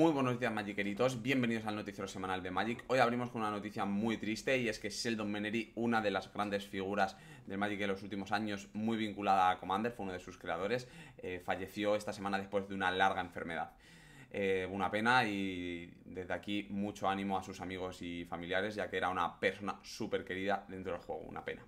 Muy buenos días Magiceritos, bienvenidos al noticiero semanal de Magic. Hoy abrimos con una noticia muy triste y es que Sheldon Menery, una de las grandes figuras de Magic de los últimos años, muy vinculada a Commander, fue uno de sus creadores, eh, falleció esta semana después de una larga enfermedad. Eh, una pena y desde aquí mucho ánimo a sus amigos y familiares ya que era una persona súper querida dentro del juego, una pena.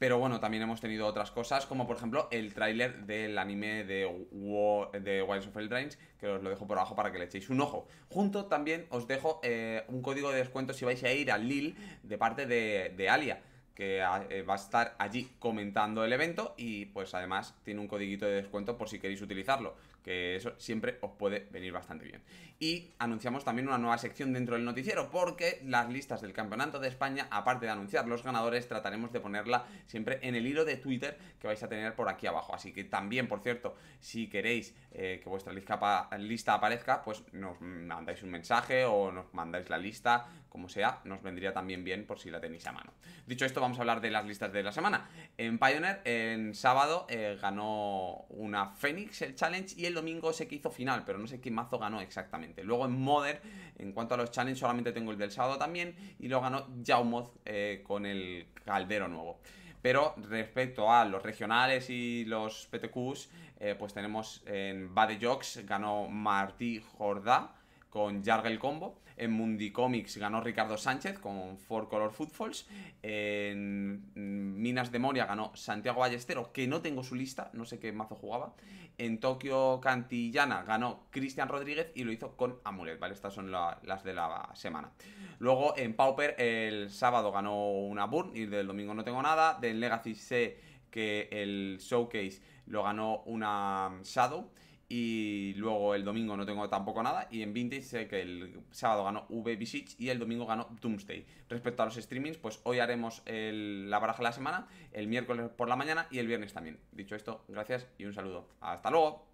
Pero bueno, también hemos tenido otras cosas, como por ejemplo el tráiler del anime de, de Wilds of Eldrains, que os lo dejo por abajo para que le echéis un ojo. Junto también os dejo eh, un código de descuento si vais a ir a LIL de parte de, de Alia que ah, eh, va a estar allí comentando el evento y pues además tiene un codiguito de descuento por si queréis utilizarlo, que eso siempre os puede venir bastante bien. Y anunciamos también una nueva sección dentro del noticiero porque las listas del Campeonato de España, aparte de anunciar los ganadores, trataremos de ponerla siempre en el hilo de Twitter que vais a tener por aquí abajo. Así que también, por cierto, si queréis eh, que vuestra lista aparezca, pues nos mandáis un mensaje o nos mandáis la lista, como sea, nos vendría también bien por si la tenéis a mano. Dicho esto, vamos vamos a hablar de las listas de la semana. En Pioneer, en sábado eh, ganó una Fénix el challenge y el domingo sé que hizo final, pero no sé qué mazo ganó exactamente. Luego en Modern en cuanto a los challenges, solamente tengo el del sábado también y lo ganó Jaumoth eh, con el caldero nuevo. Pero respecto a los regionales y los PTQs, eh, pues tenemos en Badejox ganó Martí Jordá con el Combo. En Mundi Comics ganó Ricardo Sánchez con Four Color Footfalls. En Minas de Moria ganó Santiago Ballestero, que no tengo su lista, no sé qué mazo jugaba. En Tokio Cantillana ganó Cristian Rodríguez y lo hizo con Amulet, ¿vale? Estas son las de la semana. Luego en Pauper el sábado ganó una Burn y del domingo no tengo nada. Del Legacy sé que el Showcase lo ganó una Shadow. Y luego el domingo no tengo tampoco nada. Y en Vintage sé que el sábado ganó V y el domingo ganó Doomsday. Respecto a los streamings, pues hoy haremos la baraja de la semana, el miércoles por la mañana y el viernes también. Dicho esto, gracias y un saludo. ¡Hasta luego!